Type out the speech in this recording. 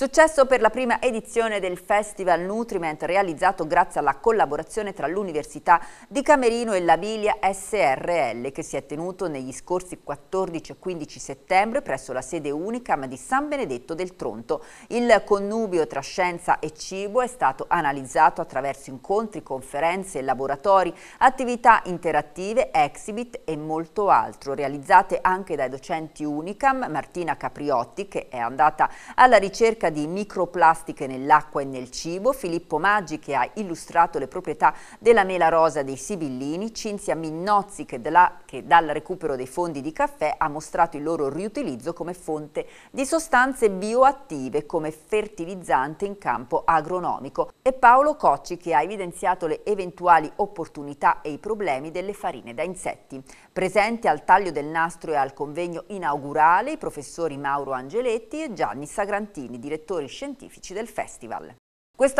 Successo per la prima edizione del Festival Nutriment realizzato grazie alla collaborazione tra l'Università di Camerino e la Viglia SRL che si è tenuto negli scorsi 14 e 15 settembre presso la sede Unicam di San Benedetto del Tronto. Il connubio tra scienza e cibo è stato analizzato attraverso incontri, conferenze, laboratori, attività interattive, exhibit e molto altro realizzate anche dai docenti Unicam Martina Capriotti che è andata alla ricerca di microplastiche nell'acqua e nel cibo, Filippo Maggi che ha illustrato le proprietà della mela rosa dei Sibillini, Cinzia Minnozzi che, della, che dal recupero dei fondi di caffè ha mostrato il loro riutilizzo come fonte di sostanze bioattive come fertilizzante in campo agronomico e Paolo Cocci che ha evidenziato le eventuali opportunità e i problemi delle farine da insetti. Presenti al taglio del nastro e al convegno inaugurale i professori Mauro Angeletti e Gianni Sagrantini, direttore direttori scientifici del festival.